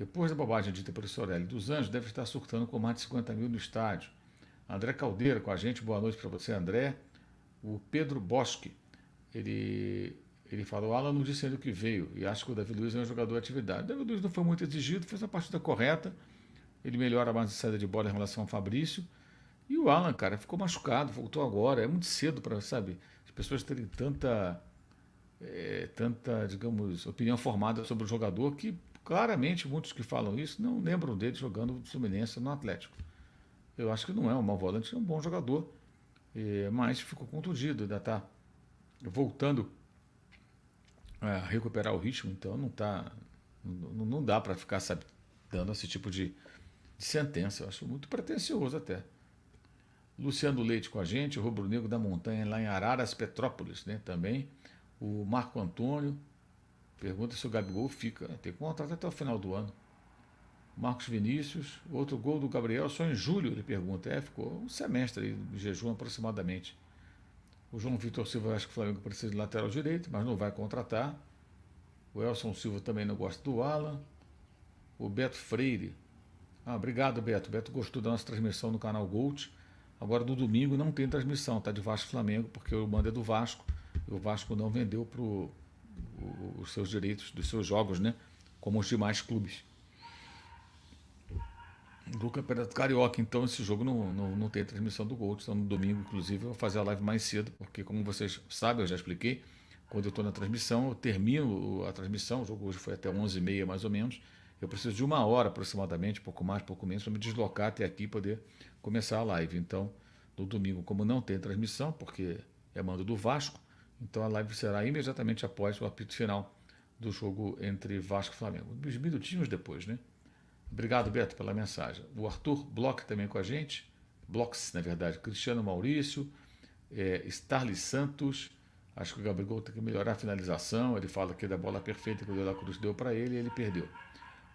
Depois da bobagem dita pelo Sorelli dos Anjos, deve estar surtando com mais de 50 mil no estádio. André Caldeira com a gente, boa noite para você, André. O Pedro Bosque, ele, ele falou: Alan não disse ainda o que veio e acho que o Davi Luiz é um jogador de atividade. O Davi Luiz não foi muito exigido, fez a partida correta. Ele melhora mais a saída de bola em relação ao Fabrício. E o Alan, cara, ficou machucado, voltou agora. É muito cedo para, sabe, as pessoas terem tanta, é, tanta, digamos, opinião formada sobre o jogador que claramente muitos que falam isso não lembram dele jogando Fluminense no Atlético. Eu acho que não é um mau volante, é um bom jogador, é, mas ficou contundido, ainda está voltando a recuperar o ritmo, então não tá, não, não dá para ficar sabe, dando esse tipo de, de sentença. Eu acho muito pretencioso até. Luciano Leite com a gente, o Rubro Negro da Montanha lá em Araras, Petrópolis, né? Também o Marco Antônio, Pergunta se o Gabigol fica. Né? Tem contrato até o final do ano. Marcos Vinícius, outro gol do Gabriel só em julho, ele pergunta. É, ficou um semestre aí de jejum aproximadamente. O João Vitor Silva acha que o Flamengo precisa de lateral direito, mas não vai contratar. O Elson Silva também não gosta do Alan. O Beto Freire. Ah, obrigado, Beto. O Beto gostou da nossa transmissão no canal Gold. Agora no domingo não tem transmissão, tá de Vasco Flamengo, porque o mando é do Vasco. E o Vasco não vendeu pro os seus direitos dos seus jogos, né? Como os demais clubes. Do Campeonato Carioca, então, esse jogo não, não, não tem transmissão do Gol. Então, no domingo, inclusive, eu vou fazer a live mais cedo, porque, como vocês sabem, eu já expliquei, quando eu estou na transmissão, eu termino a transmissão, o jogo hoje foi até 11h30 mais ou menos. Eu preciso de uma hora aproximadamente, pouco mais, pouco menos, para me deslocar até aqui e poder começar a live. Então, no domingo, como não tem transmissão, porque é mando do Vasco, então a live será imediatamente após o apito final do jogo entre Vasco e Flamengo. Os minutinhos depois, né? Obrigado, Beto, pela mensagem. O Arthur Bloch também com a gente. Blocks, na verdade. Cristiano Maurício, é, Starly Santos. Acho que o Gabriel tem que melhorar a finalização. Ele fala aqui da bola perfeita que o De Cruz deu para ele e ele perdeu.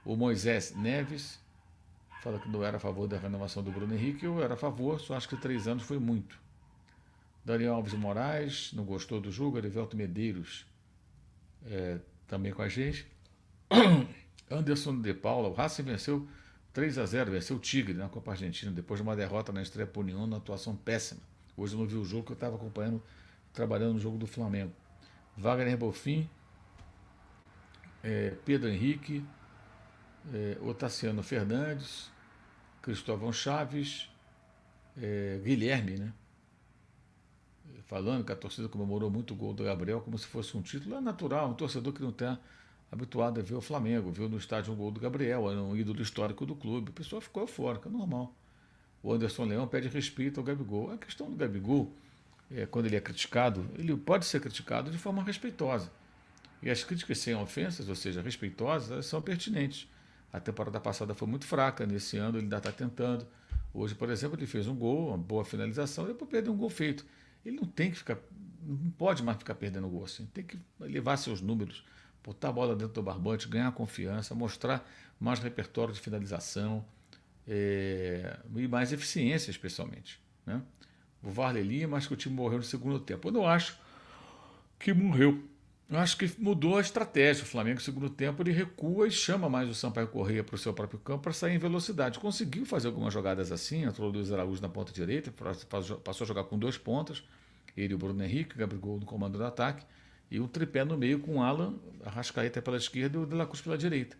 O Moisés Neves fala que não era a favor da renovação do Bruno Henrique. Eu era a favor, só acho que três anos foi muito. Daniel Alves Moraes, não gostou do jogo. Erivelto Medeiros é, também com a gente. Anderson de Paula, o Racing venceu 3 a 0 venceu o Tigre na né, Copa Argentina, depois de uma derrota na estreia por União, na atuação péssima. Hoje eu não vi o jogo que eu estava acompanhando, trabalhando no jogo do Flamengo. Wagner Bofim, é, Pedro Henrique, é, Otaciano Fernandes, Cristóvão Chaves, é, Guilherme, né? falando que a torcida comemorou muito o gol do Gabriel como se fosse um título. É natural, um torcedor que não está habituado a ver o Flamengo, viu no estádio um gol do Gabriel, é um ídolo histórico do clube. A pessoa ficou eufórica, normal. O Anderson Leão pede respeito ao Gabigol. A questão do Gabigol, é, quando ele é criticado, ele pode ser criticado de forma respeitosa. E as críticas sem ofensas, ou seja, respeitosas, são pertinentes. A temporada passada foi muito fraca, nesse ano ele ainda está tentando. Hoje, por exemplo, ele fez um gol, uma boa finalização, depois perdeu um gol feito ele não tem que ficar, não pode mais ficar perdendo gol assim. Tem que levar seus números, botar a bola dentro do barbante, ganhar confiança, mostrar mais repertório de finalização é, e mais eficiência, especialmente. Né? O Varley Lima, acho que o time morreu no segundo tempo. Eu não acho que morreu. Eu acho que mudou a estratégia. O Flamengo, no segundo tempo, ele recua e chama mais o Sampaio Correia para o seu próprio campo para sair em velocidade. Conseguiu fazer algumas jogadas assim, entrou o Luiz Araújo na ponta direita, passou a jogar com dois pontas, ele e o Bruno Henrique, Gabigol no comando do ataque, e o tripé no meio com o Alan, Arrascaeta pela esquerda e o De La Cruz pela direita,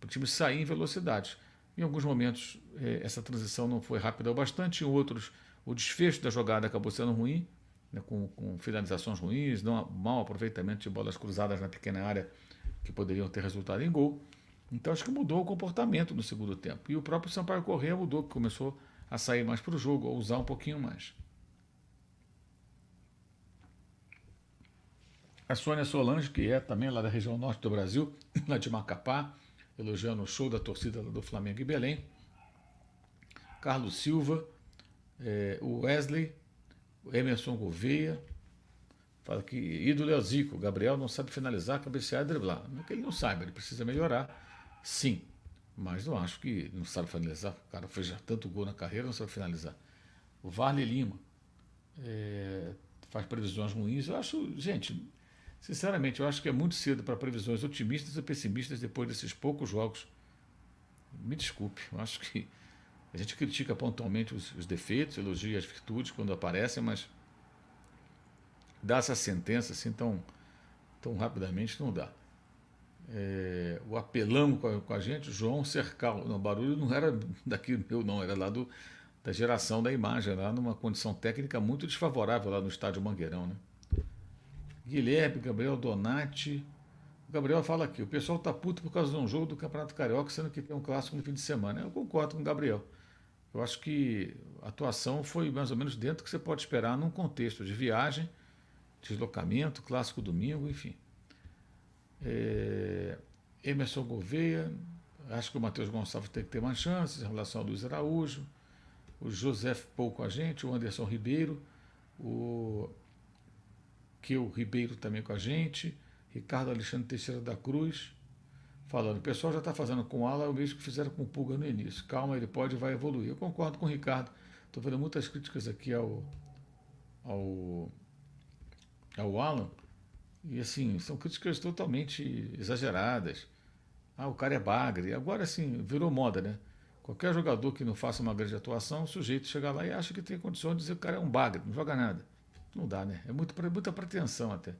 para o time sair em velocidade. Em alguns momentos, eh, essa transição não foi rápida o bastante, em outros, o desfecho da jogada acabou sendo ruim, né, com, com, finalizações ruins, não, mau aproveitamento de bolas cruzadas na pequena área que poderiam ter resultado em gol. Então acho que mudou o comportamento no segundo tempo. E o próprio Sampaio Corrêa mudou, começou a sair mais para o jogo, a usar um pouquinho mais. A Sônia Solange, que é também lá da região norte do Brasil, lá de Macapá, elogiando o show da torcida do Flamengo e Belém. Carlos Silva, eh, o Wesley, Emerson Gouveia, fala que ídolo é o Zico, Gabriel não sabe finalizar, cabecear e driblar. Não é que ele não saiba, ele precisa melhorar, sim, mas não acho que não sabe finalizar. O cara fez tanto gol na carreira, não sabe finalizar. O Varley Lima é, faz previsões ruins. Eu acho, gente, sinceramente, eu acho que é muito cedo para previsões otimistas e pessimistas depois desses poucos jogos. Me desculpe, eu acho que a gente critica pontualmente os, os defeitos, elogia as virtudes quando aparecem, mas dar essa sentença assim tão, tão rapidamente não dá. É, o apelão com a, com a, gente, João Cercal. o barulho não era daqui meu, não, era lá do, da geração da imagem, lá numa condição técnica muito desfavorável lá no estádio Mangueirão. Né? Guilherme, Gabriel Donati. O Gabriel fala aqui: o pessoal tá puto por causa de um jogo do Campeonato Carioca, sendo que tem um clássico no fim de semana. Eu concordo com o Gabriel. Eu acho que a atuação foi mais ou menos dentro do que você pode esperar num contexto de viagem, deslocamento, clássico domingo, enfim. É, Emerson Gouveia, acho que o Matheus Gonçalves tem que ter mais chances em relação ao Luiz Araújo, o José pouco a gente, o Anderson Ribeiro, o Keu Ribeiro também com a gente, Ricardo Alexandre Teixeira da Cruz, falando, o pessoal já está fazendo com ala o mesmo que fizeram com pulga no início. Calma, ele pode vai evoluir. Eu concordo com o Ricardo. Estou vendo muitas críticas aqui ao, ao, ao Alan. E assim, são críticas totalmente exageradas. Ah, o cara é bagre. Agora assim, virou moda, né? Qualquer jogador que não faça uma grande atuação, o sujeito chega lá e acha que tem condições de dizer que o cara é um bagre, não joga nada. Não dá, né? É muito, é muita pretensão até.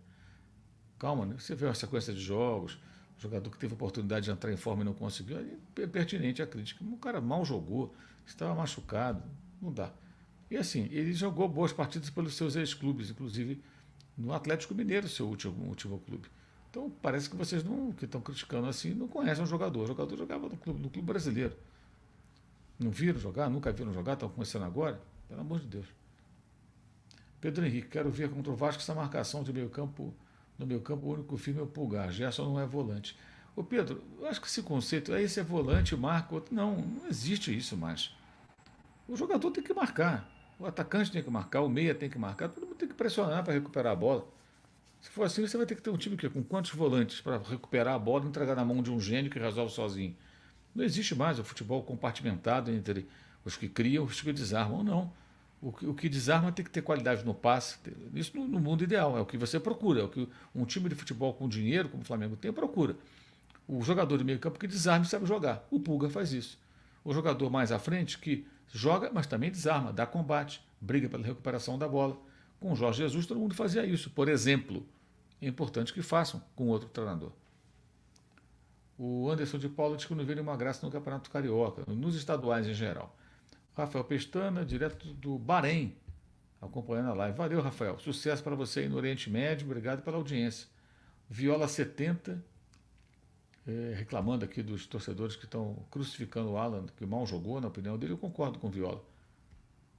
Calma, né? Você vê uma sequência de jogos, jogador que teve a oportunidade de entrar em forma e não conseguiu, é pertinente a crítica. O cara mal jogou, estava machucado, não dá. E assim, ele jogou boas partidas pelos seus ex-clubes, inclusive no Atlético Mineiro, seu último, último clube. Então parece que vocês não, que estão criticando assim não conhecem o jogador. O jogador jogava no clube, no clube brasileiro. Não viram jogar? Nunca viram jogar? Estão começando agora? Pelo amor de Deus. Pedro Henrique, quero ver contra o Vasco essa marcação de meio campo no meu campo, o único firme é o Pulgar. Gerson não é volante. Ô Pedro, eu acho que esse conceito, é esse é volante, marca outro. Não, não existe isso mais. O jogador tem que marcar. O atacante tem que marcar, o meia tem que marcar, todo mundo tem que pressionar para recuperar a bola. Se for assim, você vai ter que ter um time que, com quantos volantes para recuperar a bola e entregar na mão de um gênio que resolve sozinho. Não existe mais o futebol compartimentado entre os que criam e os que desarmam, não. O que, o que desarma tem que ter qualidade no passe. Isso no, no mundo ideal, é o que você procura. É o que um time de futebol com dinheiro, como o Flamengo tem, procura. O jogador de meio campo que e sabe jogar. O Pulga faz isso. O jogador mais à frente que joga, mas também desarma, dá combate, briga pela recuperação da bola. Com o Jorge Jesus, todo mundo fazia isso, por exemplo. É importante que façam com outro treinador. O Anderson de Paulo diz que não vira nenhuma graça no Campeonato Carioca, nos estaduais em geral. Rafael Pestana, direto do Bahrein, acompanhando a live. Valeu, Rafael. Sucesso para você aí no Oriente Médio. Obrigado pela audiência. Viola 70, é, reclamando aqui dos torcedores que estão crucificando o Alan, que mal jogou, na opinião dele. Eu concordo com o Viola.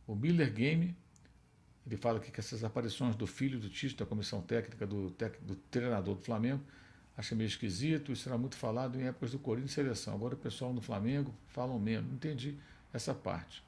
O Miller Game, ele fala aqui que essas aparições do filho do Tite, da comissão técnica, do, tec, do treinador do Flamengo, acha meio esquisito. Isso era muito falado em épocas do Corinthians e seleção. Agora o pessoal no Flamengo falam menos. Não entendi essa parte.